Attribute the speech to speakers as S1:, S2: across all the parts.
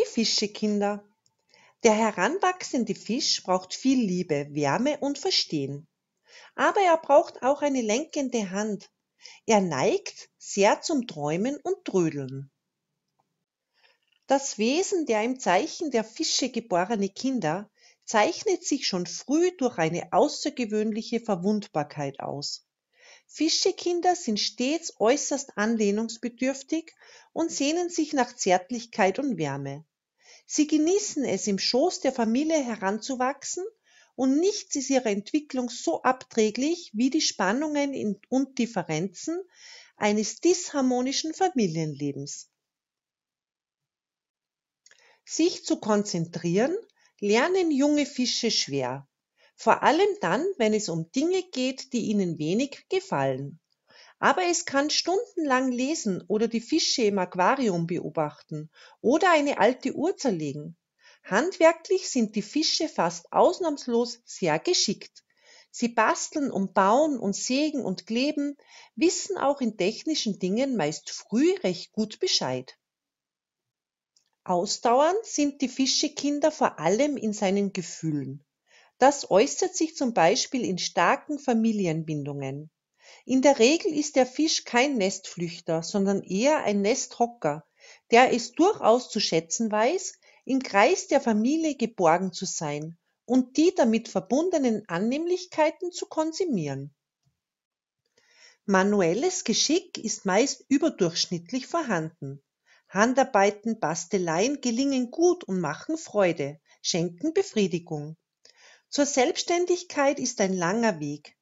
S1: Die Fischekinder. Der heranwachsende Fisch braucht viel Liebe, Wärme und Verstehen. Aber er braucht auch eine lenkende Hand. Er neigt sehr zum Träumen und Trödeln. Das Wesen der im Zeichen der Fische geborene Kinder zeichnet sich schon früh durch eine außergewöhnliche Verwundbarkeit aus. Fischekinder sind stets äußerst anlehnungsbedürftig und sehnen sich nach Zärtlichkeit und Wärme. Sie genießen es, im Schoß der Familie heranzuwachsen, und nichts ist ihrer Entwicklung so abträglich wie die Spannungen und Differenzen eines disharmonischen Familienlebens. Sich zu konzentrieren lernen junge Fische schwer, vor allem dann, wenn es um Dinge geht, die ihnen wenig gefallen. Aber es kann stundenlang lesen oder die Fische im Aquarium beobachten oder eine alte Uhr zerlegen. Handwerklich sind die Fische fast ausnahmslos sehr geschickt. Sie basteln und bauen und sägen und kleben, wissen auch in technischen Dingen meist früh recht gut Bescheid. Ausdauernd sind die Fischekinder vor allem in seinen Gefühlen. Das äußert sich zum Beispiel in starken Familienbindungen. In der Regel ist der Fisch kein Nestflüchter, sondern eher ein Nesthocker, der es durchaus zu schätzen weiß, im Kreis der Familie geborgen zu sein und die damit verbundenen Annehmlichkeiten zu konsumieren. Manuelles Geschick ist meist überdurchschnittlich vorhanden. Handarbeiten, Basteleien gelingen gut und machen Freude, schenken Befriedigung. Zur Selbstständigkeit ist ein langer Weg,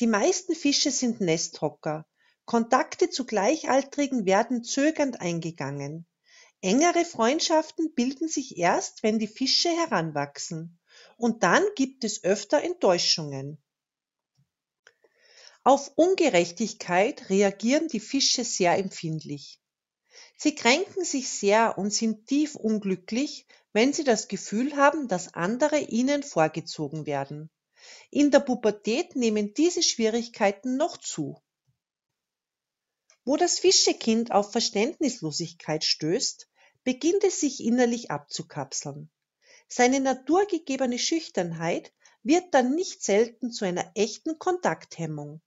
S1: die meisten Fische sind Nesthocker, Kontakte zu Gleichaltrigen werden zögernd eingegangen. Engere Freundschaften bilden sich erst, wenn die Fische heranwachsen. Und dann gibt es öfter Enttäuschungen. Auf Ungerechtigkeit reagieren die Fische sehr empfindlich. Sie kränken sich sehr und sind tief unglücklich, wenn sie das Gefühl haben, dass andere ihnen vorgezogen werden. In der Pubertät nehmen diese Schwierigkeiten noch zu. Wo das Fischekind auf Verständnislosigkeit stößt, beginnt es sich innerlich abzukapseln. Seine naturgegebene Schüchternheit wird dann nicht selten zu einer echten Kontakthemmung.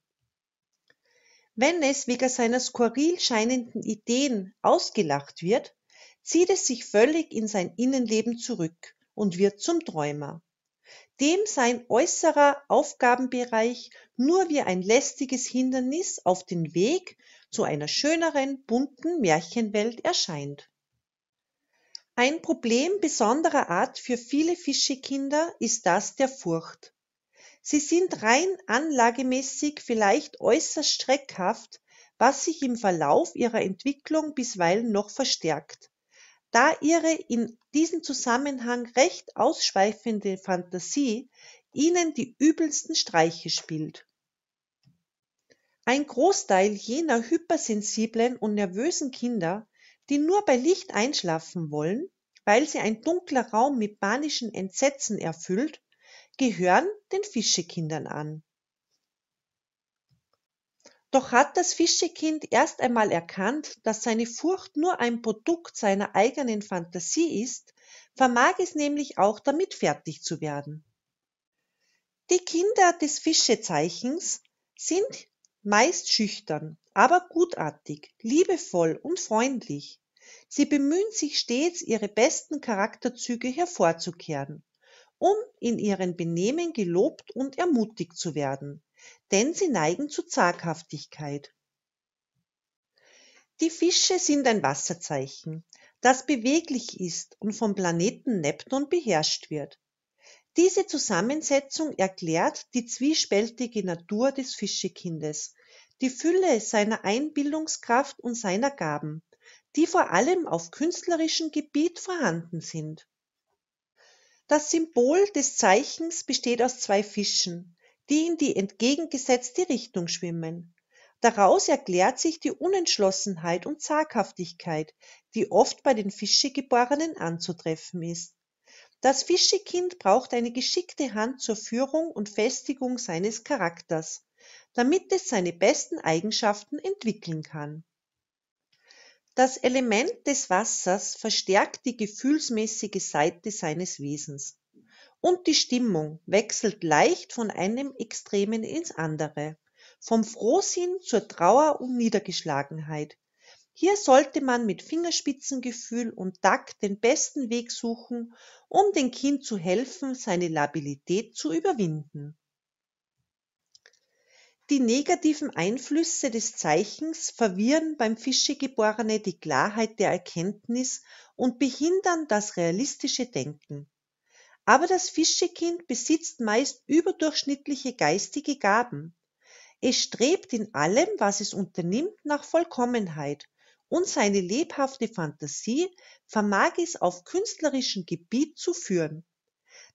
S1: Wenn es wegen seiner skurril scheinenden Ideen ausgelacht wird, zieht es sich völlig in sein Innenleben zurück und wird zum Träumer dem sein äußerer Aufgabenbereich nur wie ein lästiges Hindernis auf den Weg zu einer schöneren, bunten Märchenwelt erscheint. Ein Problem besonderer Art für viele Fischekinder ist das der Furcht. Sie sind rein anlagemäßig vielleicht äußerst schreckhaft, was sich im Verlauf ihrer Entwicklung bisweilen noch verstärkt da ihre in diesem Zusammenhang recht ausschweifende Fantasie ihnen die übelsten Streiche spielt. Ein Großteil jener hypersensiblen und nervösen Kinder, die nur bei Licht einschlafen wollen, weil sie ein dunkler Raum mit panischen Entsetzen erfüllt, gehören den Fischekindern an. Doch hat das Fischekind erst einmal erkannt, dass seine Furcht nur ein Produkt seiner eigenen Fantasie ist, vermag es nämlich auch damit fertig zu werden. Die Kinder des Fischezeichens sind meist schüchtern, aber gutartig, liebevoll und freundlich. Sie bemühen sich stets, ihre besten Charakterzüge hervorzukehren, um in ihrem Benehmen gelobt und ermutigt zu werden denn sie neigen zu Zaghaftigkeit. Die Fische sind ein Wasserzeichen, das beweglich ist und vom Planeten Neptun beherrscht wird. Diese Zusammensetzung erklärt die zwiespältige Natur des Fischekindes, die Fülle seiner Einbildungskraft und seiner Gaben, die vor allem auf künstlerischem Gebiet vorhanden sind. Das Symbol des Zeichens besteht aus zwei Fischen, die in die entgegengesetzte Richtung schwimmen. Daraus erklärt sich die Unentschlossenheit und Zaghaftigkeit, die oft bei den Fischegeborenen anzutreffen ist. Das Fischekind braucht eine geschickte Hand zur Führung und Festigung seines Charakters, damit es seine besten Eigenschaften entwickeln kann. Das Element des Wassers verstärkt die gefühlsmäßige Seite seines Wesens und die Stimmung wechselt leicht von einem Extremen ins andere, vom Frohsinn zur Trauer und Niedergeschlagenheit. Hier sollte man mit Fingerspitzengefühl und Takt den besten Weg suchen, um dem Kind zu helfen, seine Labilität zu überwinden. Die negativen Einflüsse des Zeichens verwirren beim Fischegeborene die Klarheit der Erkenntnis und behindern das realistische Denken. Aber das Fischekind besitzt meist überdurchschnittliche geistige Gaben. Es strebt in allem, was es unternimmt, nach Vollkommenheit und seine lebhafte Fantasie vermag es auf künstlerischem Gebiet zu führen.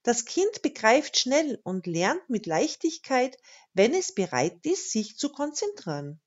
S1: Das Kind begreift schnell und lernt mit Leichtigkeit, wenn es bereit ist, sich zu konzentrieren.